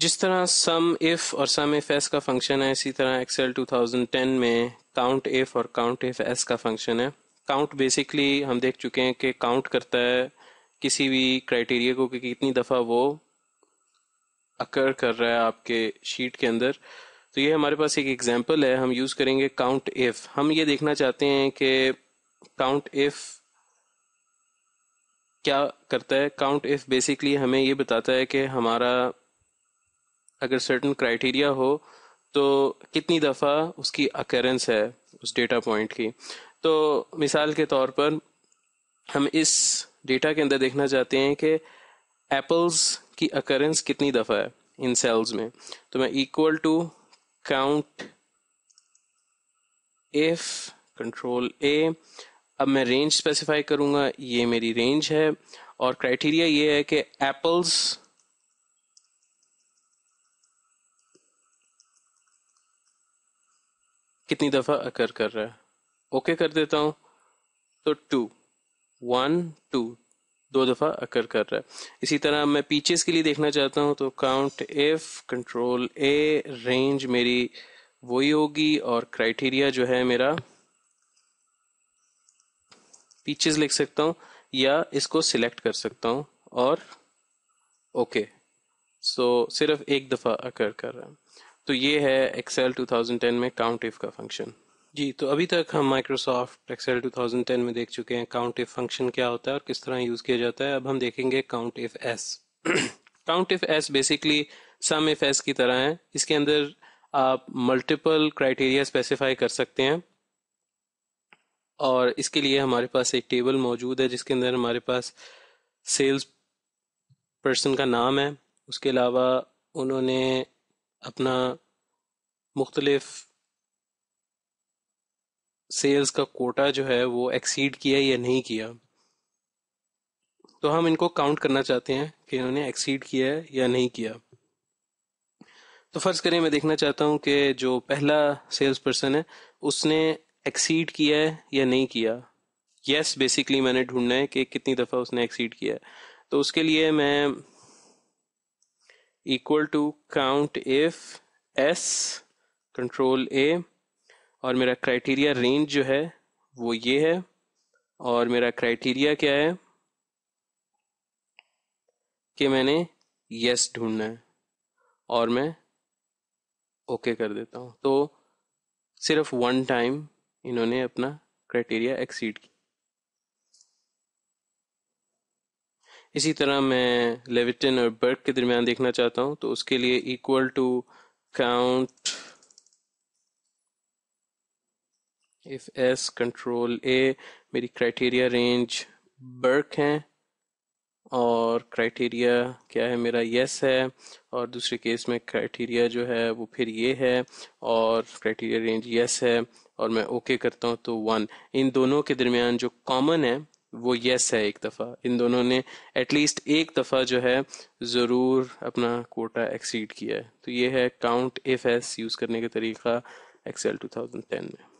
जिस तरह sum if और सम इफ एस का फंक्शन है इसी तरह एक्सेल 2010 में काउंट इफ और काउंट इफ एस का फंक्शन है काउंट बेसिकली हम देख चुके हैं कि काउंट करता है किसी भी क्राइटेरिया को कि कितनी दफ़ा वो अकर कर रहा है आपके शीट के अंदर तो ये हमारे पास एक एग्जाम्पल है हम यूज़ करेंगे काउंट इफ हम ये देखना चाहते हैं कि काउंट इफ क्या करता है काउंट इफ बेसिकली हमें ये बताता है कि हमारा अगर सर्टन क्राइटेरिया हो तो कितनी दफ़ा उसकी अकरेंस है उस डेटा पॉइंट की तो मिसाल के तौर पर हम इस डेटा के अंदर देखना चाहते हैं कि एप्पल्स की अकरेंस कितनी दफ़ा है इन सेल्स में तो मैं equal to count if control A अब मैं रेंज स्पेसिफाई करूंगा ये मेरी रेंज है और क्राइटेरिया ये है कि एप्पल्स कितनी दफा अकर कर रहा है ओके okay कर देता हूँ तो टू वन टू दो दफा अकर कर रहा है इसी तरह मैं पीचेस के लिए देखना चाहता हूँ तो count if control A range मेरी वही होगी और क्राइटेरिया जो है मेरा पीचेस लिख सकता हूँ या इसको सिलेक्ट कर सकता हूँ और ओके okay. सो so, सिर्फ एक दफ़ा अकर कर रहा है तो ये है एक्सेल 2010 में काउंट इफ का फंक्शन जी तो अभी तक हम माइक्रोसॉफ्ट एक्सेल 2010 में देख चुके हैं काउंट इफ फंक्शन क्या होता है और किस तरह यूज किया जाता है अब हम देखेंगे count if S count if S basically sum if S की तरह है इसके अंदर आप मल्टीपल क्राइटेरिया स्पेसिफाई कर सकते हैं और इसके लिए हमारे पास एक टेबल मौजूद है जिसके अंदर हमारे पास सेल्स पर्सन का नाम है उसके अलावा उन्होंने अपना मुख्तलिफ सेल्स का कोटा जो है वो एक्सीड किया या नहीं किया तो हम इनको काउंट करना चाहते हैं कि इन्होंने एक्सीड किया है या नहीं किया तो फर्ज करें मैं देखना चाहता हूं कि जो पहला सेल्स पर्सन है उसने एक्सीड किया है या नहीं किया यस yes, बेसिकली मैंने ढूंढना है कि कितनी दफ़ा उसने एक्सीड किया है तो उसके लिए मैं equal to count if S control A और मेरा क्राइटेरिया रेंज जो है वो ये है और मेरा क्राइटेरिया क्या है कि मैंने यस yes ढूंढना है और मैं ओके okay कर देता हूं तो सिर्फ वन टाइम इन्होंने अपना क्राइटेरिया एक्सीड किया इसी तरह मैं लेविटन और बर्क के दरमियान देखना चाहता हूँ तो उसके लिए equal to count if S control A मेरी क्राइटेरिया रेंज बर्क है और क्राइटेरिया क्या है मेरा यस है और दूसरे केस में क्राइटेरिया जो है वो फिर ये है और क्राइटेरिया रेंज यस है और मैं ओके okay करता हूँ तो वन इन दोनों के दरमियान जो कॉमन है वो यस है एक दफ़ा इन दोनों ने एटलीस्ट एक दफ़ा जो है ज़रूर अपना कोटा एक्सीड किया है तो ये है काउंट इफ एस यूज़ करने का तरीका एक्सेल 2010 में